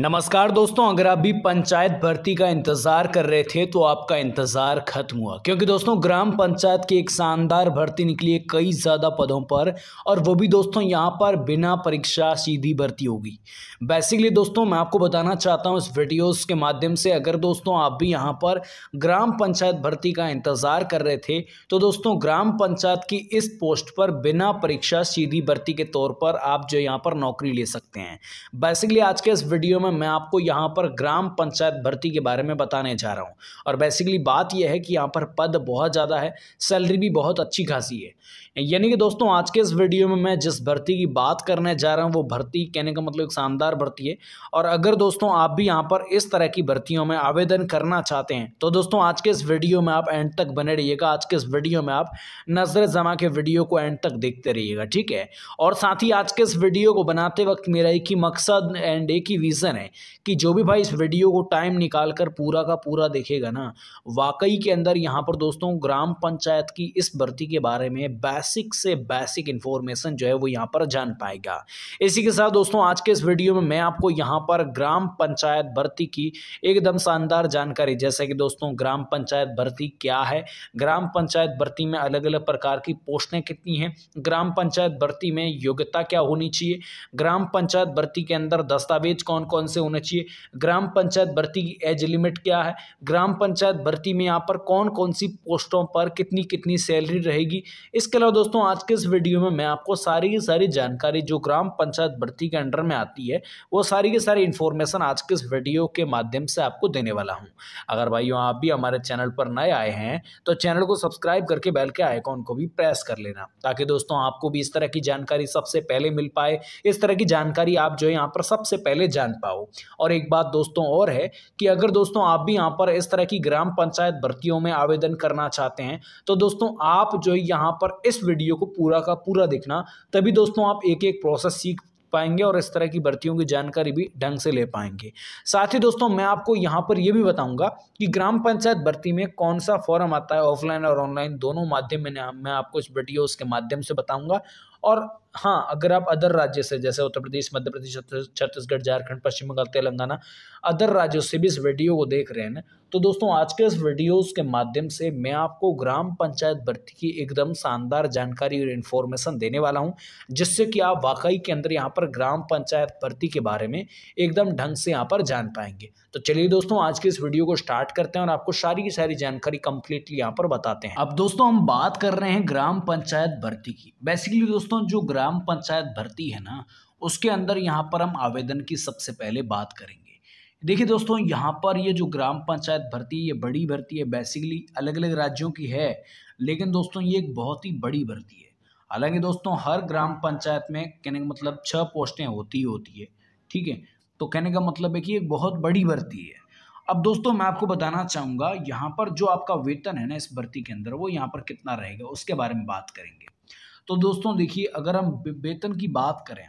नमस्कार दोस्तों अगर आप भी पंचायत भर्ती का इंतज़ार कर रहे थे तो आपका इंतज़ार खत्म हुआ क्योंकि दोस्तों ग्राम पंचायत की एक शानदार भर्ती निकली है कई ज़्यादा पदों पर और वो भी दोस्तों यहाँ पर बिना परीक्षा सीधी भर्ती होगी बेसिकली दोस्तों मैं आपको बताना चाहता हूँ इस वीडियोस के माध्यम से अगर दोस्तों आप भी यहाँ पर ग्राम पंचायत भर्ती का इंतज़ार कर रहे थे तो दोस्तों ग्राम पंचायत की इस पोस्ट पर बिना परीक्षा सीधी भर्ती के तौर पर आप जो यहाँ पर नौकरी ले सकते हैं बेसिकली आज के इस वीडियो में में मैं आपको यहाँ पर ग्राम पंचायत भर्ती के बारे में बताने जा रहा हूँ और बेसिकली बात यह है कि यहाँ पर पद बहुत ज़्यादा है सैलरी भी बहुत अच्छी खासी है यानी कि दोस्तों आज के इस वीडियो में मैं जिस भर्ती की बात करने जा रहा हूँ वो भर्ती कहने का मतलब एक शानदार भर्ती है और अगर दोस्तों आप भी यहाँ पर इस तरह की भर्तियों में आवेदन करना चाहते हैं तो दोस्तों आज के इस वीडियो में आप एंड तक बने रहिएगा आज के इस वीडियो में आप नजर जमा के वीडियो को एंड तक देखते रहिएगा ठीक है और साथ ही आज के इस वीडियो को बनाते वक्त मेरा एक ही मकसद एंड एक ही विज़न है कि जो भी भाई इस वीडियो को टाइम निकाल कर पूरा का पूरा देखेगा ना वाकई के अंदर यहाँ पर दोस्तों ग्राम पंचायत की इस भर्ती के बारे में बेसिक से बेसिक इन्फॉर्मेशन जो है वो यहाँ पर जान पाएगा इसी के साथ दोस्तों आज के इस वीडियो में मैं आपको यहाँ पर ग्राम पंचायत भर्ती की एकदम शानदार जानकारी जैसे कि दोस्तों ग्राम पंचायत भर्ती क्या है ग्राम पंचायत भर्ती में अलग अलग प्रकार की पोस्टें कितनी हैं ग्राम पंचायत भर्ती में योग्यता क्या होनी चाहिए ग्राम पंचायत भर्ती के अंदर दस्तावेज कौन कौन कौन से होने चाहिए ग्राम पंचायत भर्ती की एज लिमिट क्या है ग्राम पंचायत भर्ती में यहाँ पर कौन कौन सी पोस्टों पर कितनी कितनी सैलरी रहेगी इसके अलावा दोस्तों आज के इस वीडियो में मैं आपको सारी की सारी जानकारी जो ग्राम पंचायत भर्ती के अंडर में आती है वो सारी की सारी इन्फॉर्मेशन आज के इस वीडियो के माध्यम से आपको देने वाला हूँ अगर भाइयों आप भी हमारे चैनल पर नए आए हैं तो चैनल को सब्सक्राइब करके बैल के आइकॉन को भी प्रेस कर लेना ताकि दोस्तों आपको भी इस तरह की जानकारी सबसे पहले मिल पाए इस तरह की जानकारी आप जो है यहाँ पर सबसे पहले जान पाए पाओ और एक बात दोस्तों और है कि अगर दोस्तों आप भी यहाँ पर इस तरह की ग्राम पंचायत भर्तियों में आवेदन करना चाहते हैं तो दोस्तों आप जो यहाँ पर इस वीडियो को पूरा का पूरा देखना तभी दोस्तों आप एक एक प्रोसेस सीख पाएंगे और इस तरह की भर्तियों की जानकारी भी ढंग से ले पाएंगे साथ ही दोस्तों मैं आपको यहाँ पर यह भी बताऊंगा कि ग्राम पंचायत भर्ती में कौन सा फॉर्म आता है ऑफलाइन और ऑनलाइन दोनों माध्यम में मैं आपको इस वीडियो के माध्यम से बताऊंगा और हाँ अगर आप अदर राज्य से जैसे उत्तर प्रदेश मध्य प्रदेश छत्तीसगढ़ झारखंड पश्चिम बंगाल तेलंगाना अदर राज्यों से भी इस वीडियो को देख रहे हैं ना तो दोस्तों आज के इस वीडियोस के माध्यम से मैं आपको ग्राम पंचायत भर्ती की एकदम शानदार जानकारी और इन्फॉर्मेशन देने वाला हूँ जिससे कि आप वाकई के अंदर यहाँ पर ग्राम पंचायत भर्ती के बारे में एकदम ढंग से यहाँ पर जान पाएंगे तो चलिए दोस्तों आज के इस वीडियो को स्टार्ट करते हैं और आपको सारी की सारी जानकारी कंप्लीटली यहाँ पर बताते हैं अब दोस्तों हम बात कर रहे हैं ग्राम पंचायत भर्ती की बेसिकली दोस्तों जो ग्राम पंचायत भर्ती है ना उसके अंदर यहाँ पर हम आवेदन की सबसे पहले बात करेंगे देखिए दोस्तों यहाँ पर ये जो ग्राम पंचायत भर्ती ये बड़ी भर्ती है बेसिकली अलग अलग राज्यों की है लेकिन दोस्तों ये एक बहुत ही बड़ी भर्ती है हालांकि दोस्तों हर ग्राम पंचायत में कहने का मतलब छः पोस्टें होती ही होती है ठीक है तो कहने का मतलब है कि एक बहुत बड़ी भर्ती है अब दोस्तों मैं आपको बताना चाहूँगा यहाँ पर जो आपका वेतन है ना इस भर्ती के अंदर वो यहाँ पर कितना रहेगा उसके बारे में बात करेंगे तो दोस्तों देखिए अगर हम वेतन की बात करें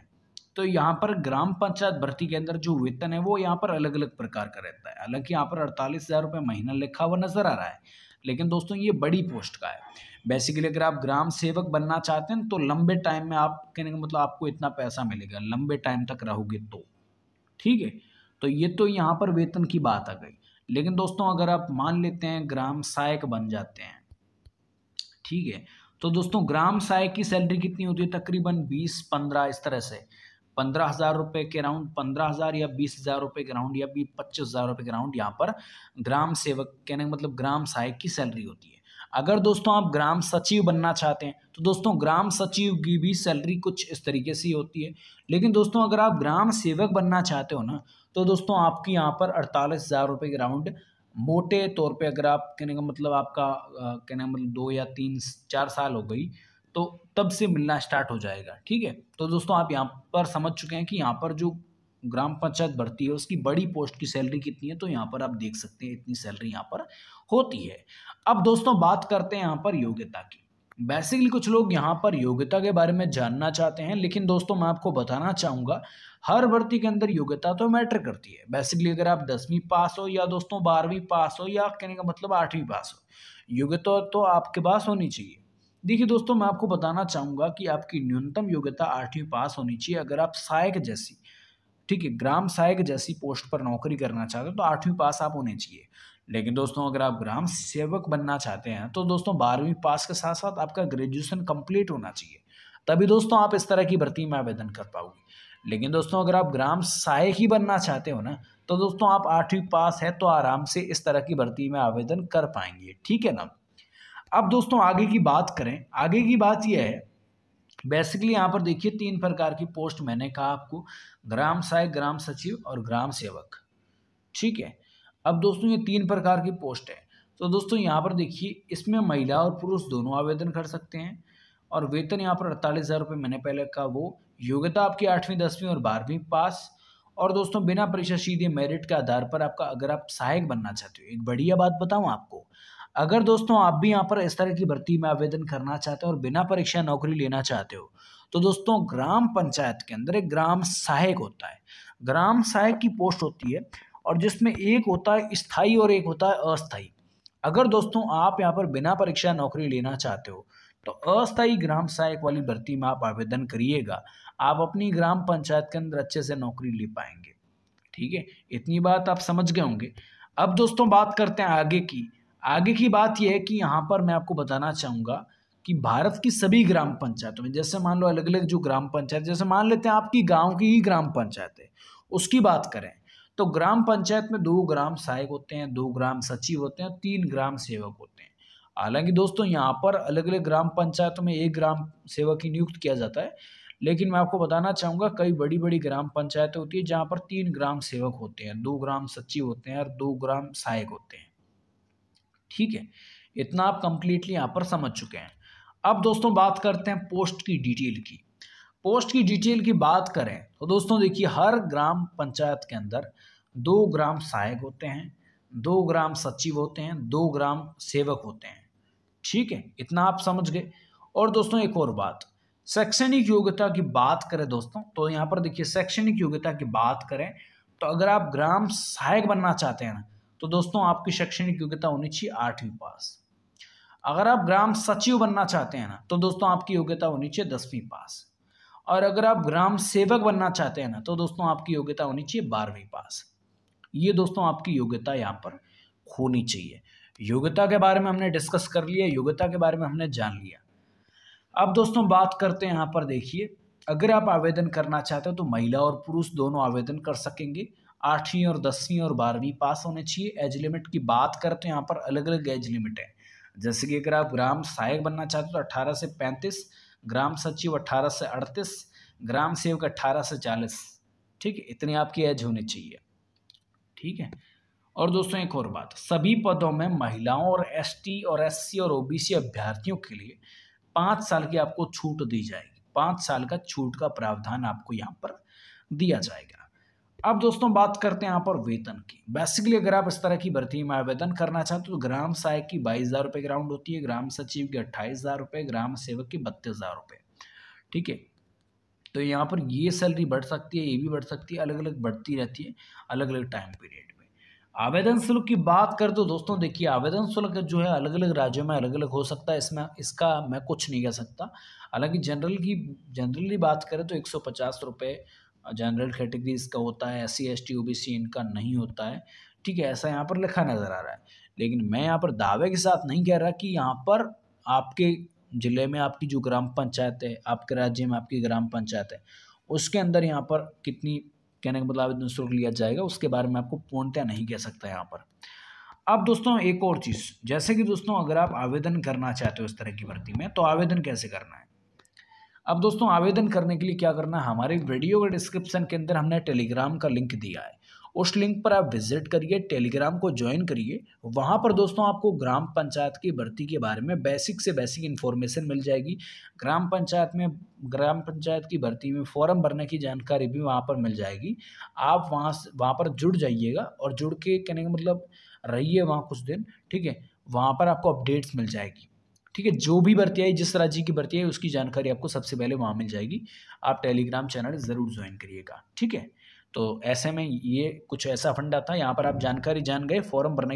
तो यहाँ पर ग्राम पंचायत भर्ती के अंदर जो वेतन है वो यहाँ पर अलग अलग प्रकार का रहता है हालांकि यहाँ पर अड़तालीस हज़ार रुपये महीना लिखा हुआ नज़र आ रहा है लेकिन दोस्तों ये बड़ी पोस्ट का है बेसिकली अगर आप ग्राम सेवक बनना चाहते हैं तो लंबे टाइम में आप कहने का मतलब आपको इतना पैसा मिलेगा लंबे टाइम तक रहोगे तो ठीक है तो ये तो यहाँ पर वेतन की बात आ गई लेकिन दोस्तों अगर आप मान लेते हैं ग्राम सहायक बन जाते हैं ठीक है तो दोस्तों ग्राम सहायक की सैलरी कितनी होती है तकरीबन बीस पंद्रह इस तरह से पंद्रह हज़ार रुपये के राउंड पंद्रह हज़ार या बीस हज़ार रुपये के राउंड या भी पच्चीस हज़ार रुपये के राउंड यहाँ पर ग्राम सेवक कहने का मतलब ग्राम सहायक की सैलरी होती है अगर दोस्तों आप ग्राम सचिव बनना चाहते हैं तो दोस्तों ग्राम सचिव की भी सैलरी कुछ इस तरीके से होती है लेकिन दोस्तों अगर आप ग्राम सेवक बनना चाहते हो ना तो दोस्तों आपकी यहाँ पर अड़तालीस हज़ार रुपये की राउंड मोटे तौर पे अगर आप कहने का मतलब आपका कहने का मतलब दो या तीन चार साल हो गई तो तब से मिलना स्टार्ट हो जाएगा ठीक है तो दोस्तों आप यहाँ पर समझ चुके हैं कि यहाँ पर जो ग्राम पंचायत भर्ती है उसकी बड़ी पोस्ट की सैलरी कितनी है तो यहाँ पर आप देख सकते हैं इतनी सैलरी यहाँ पर होती है अब दोस्तों बात करते हैं यहाँ पर योग्यता की बेसिकली कुछ लोग यहाँ पर योग्यता के बारे में जानना चाहते हैं लेकिन दोस्तों मैं आपको बताना चाहूँगा हर भर्ती के अंदर योग्यता तो मैटर करती है बेसिकली अगर आप दसवीं पास हो या दोस्तों बारहवीं पास हो या कहने का मतलब आठवीं पास हो योग्यता तो आपके पास होनी चाहिए देखिए दोस्तों मैं आपको बताना चाहूँगा कि आपकी न्यूनतम योग्यता आठवीं पास होनी चाहिए अगर आप सहायक जैसी ठीक है ग्राम सहायक जैसी पोस्ट पर नौकरी करना चाहते हो तो आठवीं पास आप होने चाहिए लेकिन दोस्तों अगर आप ग्राम सेवक बनना चाहते हैं तो दोस्तों बारहवीं पास के साथ साथ आपका ग्रेजुएशन कंप्लीट होना चाहिए तभी दोस्तों आप इस तरह की भर्ती में आवेदन कर पाओगे लेकिन दोस्तों अगर आप ग्राम सहायक ही बनना चाहते हो ना तो दोस्तों आप आठवीं पास है तो आराम से इस तरह की भर्ती में आवेदन कर पाएंगे ठीक है ना अब दोस्तों आगे की बात करें आगे की बात यह है बेसिकली यहाँ पर देखिए तीन प्रकार की पोस्ट मैंने कहा आपको ग्राम सहायक ग्राम सचिव और ग्राम सेवक ठीक है अब दोस्तों ये तीन प्रकार की पोस्ट है तो दोस्तों यहाँ पर देखिए इसमें महिला और पुरुष दोनों आवेदन कर सकते हैं और वेतन यहाँ पर अड़तालीस हज़ार रुपये महीने पहले का वो योग्यता आपकी आठवीं दसवीं और बारहवीं पास और दोस्तों बिना परीक्षा सीधे मेरिट के आधार पर आपका अगर आप सहायक बनना चाहते हो एक बढ़िया बात बताऊँ आपको अगर दोस्तों आप भी यहाँ पर इस तरह की भर्ती में आवेदन करना चाहते हो और बिना परीक्षा नौकरी लेना चाहते हो तो दोस्तों ग्राम पंचायत के अंदर एक ग्राम सहायक होता है ग्राम सहायक की पोस्ट होती है और जिसमें एक होता है स्थाई और एक होता है अस्थाई अगर दोस्तों आप यहाँ पर बिना परीक्षा नौकरी लेना चाहते हो तो अस्थाई ग्राम सहायक वाली भर्ती में आप आवेदन करिएगा आप अपनी ग्राम पंचायत के अंदर अच्छे से नौकरी ले पाएंगे ठीक है इतनी बात आप समझ गए होंगे अब दोस्तों बात करते हैं आगे की आगे की बात यह है कि यहाँ पर मैं आपको बताना चाहूँगा कि भारत की सभी ग्राम पंचायतों में जैसे मान लो अलग अलग जो ग्राम पंचायत जैसे मान लेते हैं आपकी गाँव की ही ग्राम पंचायत है उसकी बात करें तो ग्राम पंचायत में दो ग्राम सहायक होते हैं दो ग्राम सचिव होते हैं तीन ग्राम सेवक होते हैं हालांकि दोस्तों यहाँ पर अलग अलग ग्राम पंचायतों में एक ग्राम सेवक ही नियुक्त किया जाता है लेकिन मैं आपको बताना चाहूँगा कई बड़ी बड़ी ग्राम पंचायतें होती है जहाँ पर तीन ग्राम सेवक होते हैं दो ग्राम सचिव होते हैं और दो ग्राम सहायक होते हैं ठीक है इतना आप कंप्लीटली यहाँ पर समझ चुके हैं अब दोस्तों बात करते हैं पोस्ट की डिटेल की पोस्ट की डिटेल की बात करें तो दोस्तों देखिए हर ग्राम पंचायत के अंदर दो ग्राम सहायक होते हैं दो ग्राम सचिव होते हैं दो ग्राम सेवक होते हैं ठीक है इतना आप समझ गए और दोस्तों एक और बात शैक्षणिक योग्यता की बात करें दोस्तों तो यहाँ पर देखिए शैक्षणिक योग्यता की बात करें तो अगर आप ग्राम सहायक बनना चाहते हैं ना तो दोस्तों आपकी शैक्षणिक योग्यता होनी चाहिए आठवीं पास अगर आप ग्राम सचिव बनना चाहते हैं ना तो दोस्तों आपकी योग्यता होनी चाहिए दसवीं पास और अगर आप ग्राम सेवक बनना चाहते हैं ना तो दोस्तों आपकी योग्यता होनी चाहिए बारहवीं पास ये दोस्तों आपकी योग्यता यहाँ पर होनी चाहिए योग्यता के बारे में हमने डिस्कस कर लिया योग्यता के बारे में हमने जान लिया अब दोस्तों बात करते हैं यहाँ पर देखिए अगर आप आवेदन करना चाहते हो तो महिला और पुरुष दोनों आवेदन कर सकेंगे आठवीं और दसवीं और बारहवीं पास होने चाहिए एज लिमिट की बात करते हैं यहाँ पर अलग अलग एज लिमिट है जैसे कि अगर आप ग्राम सहायक बनना चाहते हो तो अट्ठारह से पैंतीस ग्राम सचिव अट्ठारह से अड़तीस ग्राम सेवक अट्ठारह से चालीस ठीक है इतनी आपकी एज होनी चाहिए ठीक है और दोस्तों एक और बात सभी पदों में महिलाओं और एसटी और एससी और ओबीसी अभ्यर्थियों के लिए पाँच साल की आपको छूट दी जाएगी पाँच साल का छूट का प्रावधान आपको यहाँ पर दिया जाएगा अब दोस्तों बात करते हैं यहाँ पर वेतन की बेसिकली अगर आप इस तरह की भर्ती में आवेदन करना चाहते हो तो ग्राम सहायक की बाईस हज़ार रुपये ग्राउंड होती है ग्राम सचिव की अट्ठाईस हज़ार रुपये ग्राम सेवक की बत्तीस हज़ार रुपये ठीक है तो यहाँ पर ये सैलरी बढ़ सकती है ये भी बढ़ सकती है अलग अलग बढ़ती रहती है अलग अलग टाइम पीरियड में आवेदन शुल्क की बात कर तो दोस्तों देखिए आवेदन शुल्क जो है अलग अलग राज्यों में अलग अलग हो सकता है इसमें इसका मैं कुछ नहीं कह सकता हालांकि जनरल की जनरली बात करें तो एक सौ पचास रुपये जनरल कैटेगरीज का होता है S C S T O B C इनका नहीं होता है ठीक है ऐसा यहाँ पर लिखा नज़र आ रहा है लेकिन मैं यहाँ पर दावे के साथ नहीं कह रहा कि यहाँ पर आपके ज़िले में आपकी जो ग्राम पंचायत है आपके राज्य में आपकी ग्राम पंचायत है उसके अंदर यहाँ पर कितनी कहने का मतलब आवेदन शुल्क लिया जाएगा उसके बारे में आपको पूर्णतया नहीं कह सकता यहाँ पर अब दोस्तों एक और चीज़ जैसे कि दोस्तों अगर आप आवेदन करना चाहते हो इस तरह की भर्ती में तो आवेदन कैसे करना है अब दोस्तों आवेदन करने के लिए क्या करना है हमारे वीडियो के डिस्क्रिप्शन के अंदर हमने टेलीग्राम का लिंक दिया है उस लिंक पर आप विजिट करिए टेलीग्राम को ज्वाइन करिए वहाँ पर दोस्तों आपको ग्राम पंचायत की भर्ती के बारे में बेसिक से बेसिक इन्फॉर्मेशन मिल जाएगी ग्राम पंचायत में ग्राम पंचायत की भर्ती में फॉर्म भरने की जानकारी भी वहाँ पर मिल जाएगी आप वहाँ वहाँ पर जुड़ जाइएगा और जुड़ के कहने का मतलब रहिए वहाँ कुछ दिन ठीक है वहाँ पर आपको अपडेट्स मिल जाएगी ठीक है जो भी भर्ती आई जिस राज्य की भर्ती आई उसकी जानकारी आपको सबसे पहले वहाँ मिल जाएगी आप टेलीग्राम चैनल ज़रूर ज्वाइन करिएगा ठीक है तो ऐसे में ये कुछ ऐसा फंडा था यहाँ पर आप जानकारी जान गए फॉर्म भरने